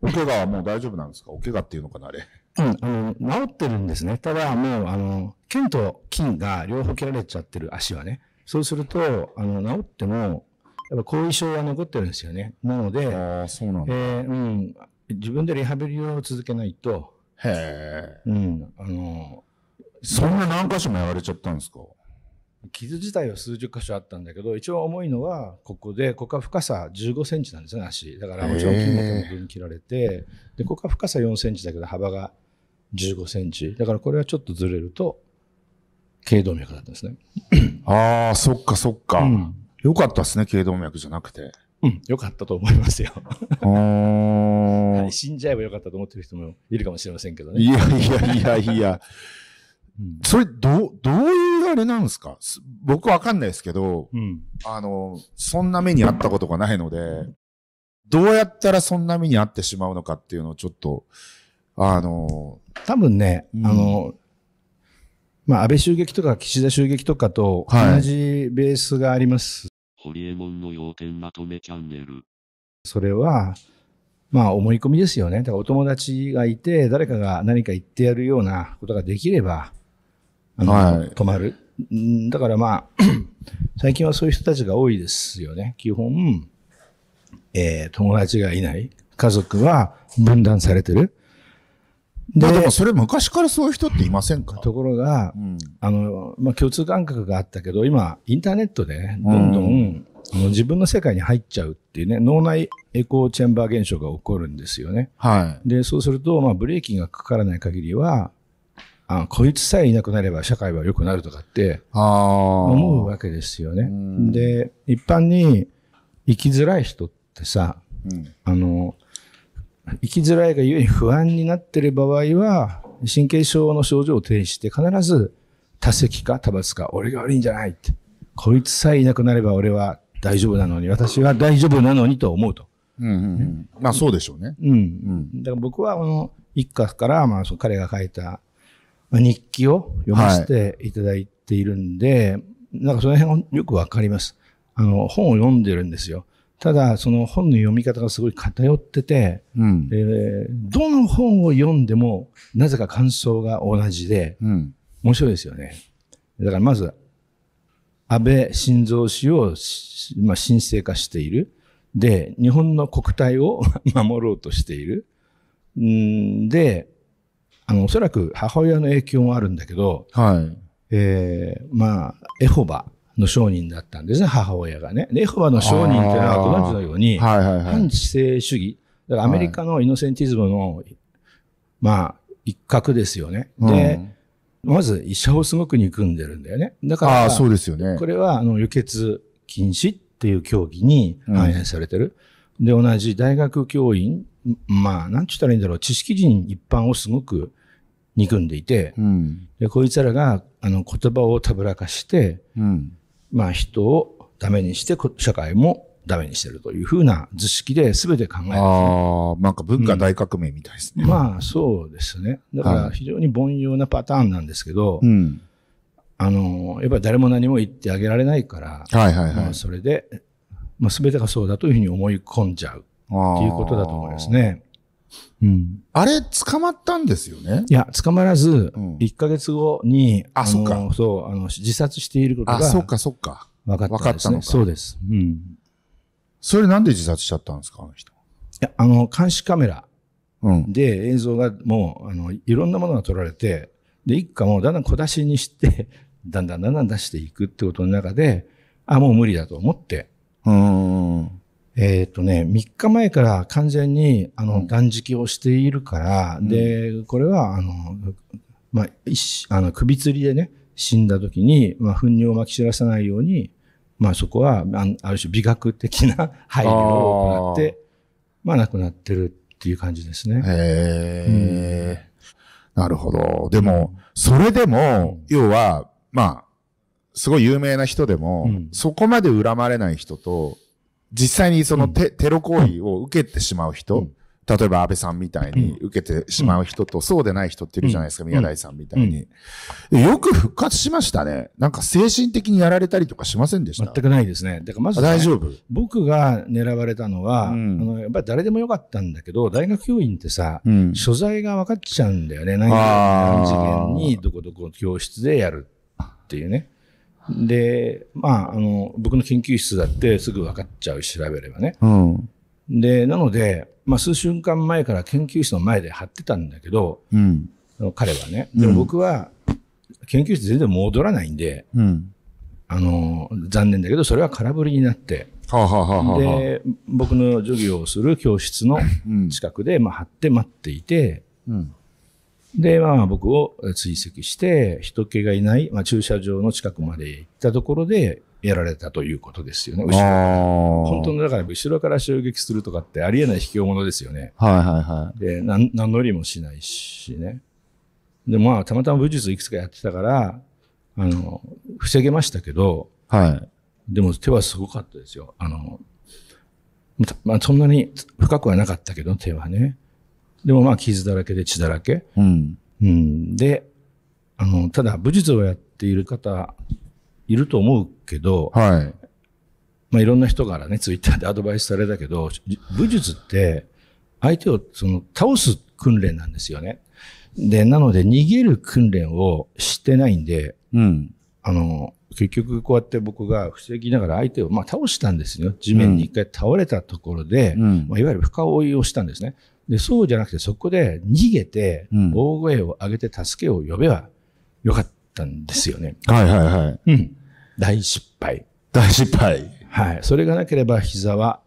お怪我はもう大丈夫なんですかお怪我っていうのかなあれ。うん、あの、治ってるんですね。ただ、もう、あの、剣と金が両方切られちゃってる足はね。そうすると、あの、治っても、やっぱ後遺症は残ってるんですよね。なので、ああ、そうなんだ、えー、うん。自分でリハビリを続けないと、へえ。うん、あの、そんな何箇所もやられちゃったんですか傷自体は数十箇所あったんだけど一番重いのはここでここは深さ1 5センチなんですね足だからもちろん筋肉も分切られてでここは深さ4センチだけど幅が1 5センチだからこれはちょっとずれると頸動脈だったんですねああそっかそっか、うん、よかったですね頸動脈じゃなくてうん、よかったと思いますよ は死んじゃえばよかったと思ってる人もいるかもしれませんけどね。いやいやいやいや。うん、それ、ど、どういうあれなんですか僕わかんないですけど、うん、あの、そんな目にあったことがないので、どうやったらそんな目にあってしまうのかっていうのをちょっと、あの、多分ね、うん、あの、まあ、安倍襲撃とか岸田襲撃とかと同じベースがあります。ホリエモンの要点まとめチャンネル。それは、まあ思い込みですよね。だからお友達がいて、誰かが何か言ってやるようなことができれば、はい、止まる。だからまあ、最近はそういう人たちが多いですよね。基本、えー、友達がいない。家族は分断されてる。で、でもそれ昔からそういう人っていませんかところが、うん、あの、まあ、共通感覚があったけど、今、インターネットで、どんどん、うん、自分の世界に入っちゃうっていうね、脳内エコーチェンバー現象が起こるんですよね。はい。で、そうすると、まあ、ブレーキがかからない限りは、あこいつさえいなくなれば社会は良くなるとかって思うわけですよね。で、一般に生きづらい人ってさ、うん、あの、生きづらいがゆえに不安になってる場合は、神経症の症状を呈して必ず他責か多罰か、俺が悪いんじゃないって。こいつさえいなくなれば俺は大丈夫なのに、私は大丈夫なのにと思うと。うんうんまあそうでしょうね。うん。うん、だから僕は、この一家から、まあ彼が書いた日記を読ませていただいているんで、はい、なんかその辺よくわかります。あの、本を読んでるんですよ。ただ、その本の読み方がすごい偏ってて、うん、えー、どの本を読んでも、なぜか感想が同じで、うん、面白いですよね。だからまず、安倍晋三氏を、まあ、神聖化している。で、日本の国体を 守ろうとしている。んで、あのおそらく母親の影響もあるんだけど、はいえー、まあエホバの商人だったんですね母親がねエホバの商人っていうのはご存知のように、はいはいはい、反知性主義だからアメリカのイノセンティズムの、はい、まあ一角ですよね、で、うん、まず医者をすごく憎んでるんだよねだからそうですよ、ね、これはあの輸血禁止っていう教義に反映されてる、うん、で同じ大学教員まあ、なんて言ったらいいんだろう、知識人一般をすごく憎んでいて、うん、でこいつらがあの言葉をたぶらかして、うん、まあ人をダメにして社会もダメにしてるというふうな図式で全て考える、ああ、なんか文化大革命みたいですね。うん、まあそうですね。だから非常に凡庸なパターンなんですけど、はい、あの、やっぱり誰も何も言ってあげられないから、はいはいはい、まあ、それで、まあ、全てがそうだというふうに思い込んじゃうっていうことだと思いますね。あれ、捕まったんですよねいや、捕まらず、1ヶ月後に、あ、そっか。そう、あの、自殺していることが。あ、そっか、そっか。分かった、のか。そうです。うん。それなんで自殺しちゃったんですか、あの人。いや、あの、監視カメラで映像がもう、あの、いろんなものが撮られて、で、一家もだんだん小出しにして だんだんだんだん出していくってことの中で、あ、もう無理だと思って、うん。えっ、ー、とね、3日前から完全にあの断食をしているから、うん、で、これはあの、まあ、あの首吊りでね、死んだ時に、まあ、糞尿をまき散らさないように、まあ、そこはある種美学的な 配慮を行って、まあ、亡くなってるっていう感じですね。へうん、なるほど。でも、それでも、要は、まあ、すごい有名な人でも、うん、そこまで恨まれない人と、実際にそのテ,、テロ行為を受けてしまう人、例えば安倍さんみたいに受けてしまう人と、そうでない人っているじゃないですか、宮台さんみたいに。よく復活しましたね。なんか精神的にやられたりとかしませんでした全くないですね。だからまず、ね、大丈夫僕が狙われたのは、うん、あの、やっぱり誰でもよかったんだけど、大学教員ってさ、うん、所在が分かっちゃうんだよね。何か事件にどこどこ教室でやるっていうね。で、まあ、あの、僕の研究室だってすぐ分かっちゃう調べればね。うん、で、なので、まあ、数週間前から研究室の前で貼ってたんだけど、うん、彼はね。でも僕は、研究室全然戻らないんで、うん、あの、残念だけど、それは空振りになって、はあはあはあ、で、僕の授業をする教室の近くで、まあ、貼って待っていて、うん、で、まあ、僕を追跡して、人気がいない、まあ、駐車場の近くまで行ったところで、やられたということですよね、後ろ本当のだから、後ろから襲撃するとかってありえない卑怯者ですよね。はいはいはい。で、何乗りもしないしね。で、まあ、たまたま武術いくつかやってたから、あの、防げましたけど、はい。でも手はすごかったですよ。あの、まあ、そんなに深くはなかったけど、手はね。でもまあ傷だらけで血だらけ。うん。うん、で、あの、ただ武術をやっている方、いると思うけど、はい。まあいろんな人からね、ツイッターでアドバイスされたけど、武術って相手をその倒す訓練なんですよね。で、なので逃げる訓練をしてないんで、うん。あの、結局こうやって僕が防ぎながら相手を、まあ、倒したんですよ。地面に一回倒れたところで、うん、まあ、いわゆる深追いをしたんですね。でそうじゃなくてそこで逃げて、大声を上げて助けを呼べばよかったんですよね。はいはいはい。うん。大失敗。大失敗。はい。それがなければ膝は、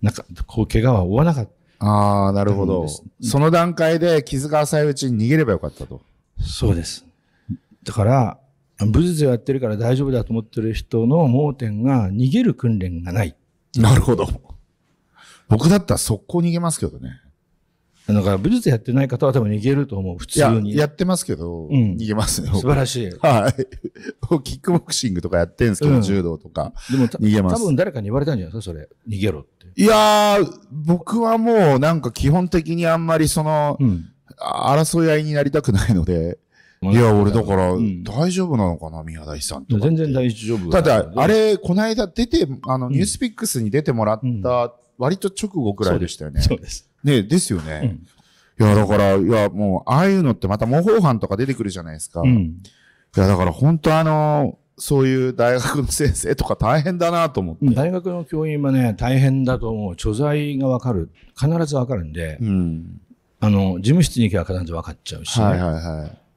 なんか、こう、怪我は負わなかった。ああ、なるほど。その段階で傷が浅いうちに逃げればよかったと。そうです。だから、武術をやってるから大丈夫だと思ってる人の盲点が逃げる訓練がない。なるほど。僕だったら速攻逃げますけどね。だから武術やってない方は多分逃げると思う、普通に。やってますけど、うん、逃げますね。素晴らしい。はい。キックボクシングとかやってんすけど、うん、柔道とか。でも逃げます。多分誰かに言われたんじゃないですか、それ。逃げろって。いやー、僕はもうなんか基本的にあんまりその、うん、争い合いになりたくないので、いや、俺だから、大丈夫なのかな、宮台さんと全然大丈夫。ただ、あれ、この間出て、あの、ニュースピックスに出てもらった、割と直後くらいでしたよね。そうです。ね、ですよね。いや、だから、いや、もう、ああいうのってまた模倣犯とか出てくるじゃないですか。うん、いや、だから本当あの、そういう大学の先生とか大変だなと思って。大学の教員はね、大変だと思う。著罪がわかる。必ずわかるんで、うん、あの、事務室に行けば必ず分かっちゃうし、ね、はいはいはい。